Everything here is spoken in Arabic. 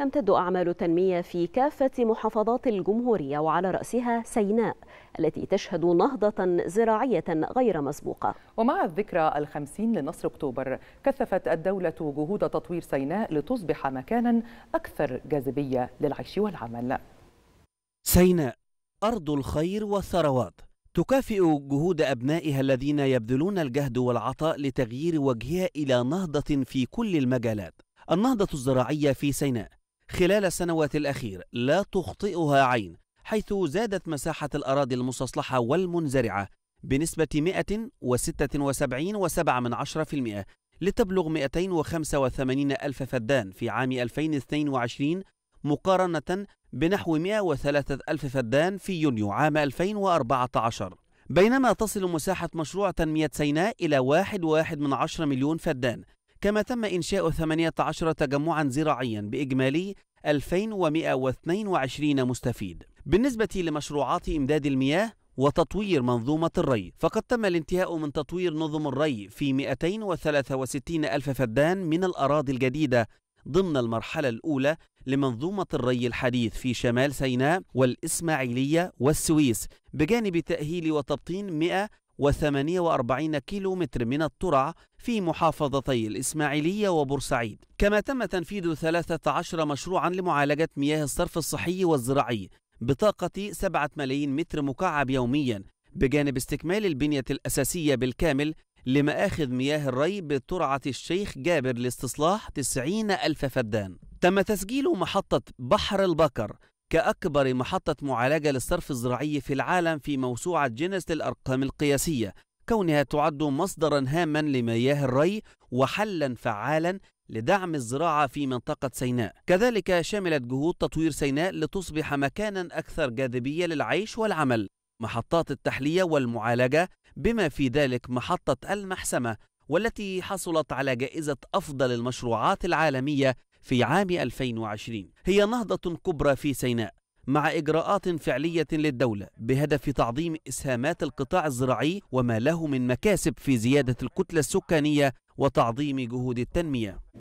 تمتد أعمال التنمية في كافة محافظات الجمهورية وعلى رأسها سيناء التي تشهد نهضة زراعية غير مسبوقة ومع الذكرى الخمسين لنصر أكتوبر كثفت الدولة جهود تطوير سيناء لتصبح مكانا أكثر جاذبية للعيش والعمل سيناء أرض الخير والثروات تكافئ جهود أبنائها الذين يبذلون الجهد والعطاء لتغيير وجهها إلى نهضة في كل المجالات النهضة الزراعية في سيناء خلال السنوات الأخيرة لا تخطئها عين حيث زادت مساحة الأراضي المستصلحة والمنزرعة بنسبة 176.7% لتبلغ 285 ألف فدان في عام 2022 مقارنة بنحو 103 ألف فدان في يونيو عام 2014 بينما تصل مساحة مشروع تنمية سيناء إلى 1.1 مليون فدان كما تم إنشاء 18 تجمعا زراعيا بإجمالي 2122 مستفيد بالنسبة لمشروعات إمداد المياه وتطوير منظومة الري فقد تم الانتهاء من تطوير نظم الري في 263 ألف فدان من الأراضي الجديدة ضمن المرحلة الأولى لمنظومة الري الحديث في شمال سيناء والإسماعيلية والسويس بجانب تأهيل وتبطين 148 كيلو متر من الترع في محافظتي الإسماعيلية وبورسعيد كما تم تنفيذ 13 مشروعا لمعالجة مياه الصرف الصحي والزراعي بطاقة 7 ملايين متر مكعب يوميا بجانب استكمال البنية الأساسية بالكامل لمآخذ مياه الري بترعة الشيخ جابر لاستصلاح 90 ألف فدان تم تسجيل محطة بحر البكر كأكبر محطة معالجة للصرف الزراعي في العالم في موسوعة جينيس للأرقام القياسية كونها تعد مصدرا هاما لمياه الري وحلا فعالا لدعم الزراعة في منطقة سيناء كذلك شملت جهود تطوير سيناء لتصبح مكانا أكثر جاذبية للعيش والعمل محطات التحلية والمعالجة بما في ذلك محطة المحسمة والتي حصلت على جائزة أفضل المشروعات العالمية في عام 2020 هي نهضة كبرى في سيناء مع إجراءات فعلية للدولة بهدف تعظيم إسهامات القطاع الزراعي وما له من مكاسب في زيادة الكتلة السكانية وتعظيم جهود التنمية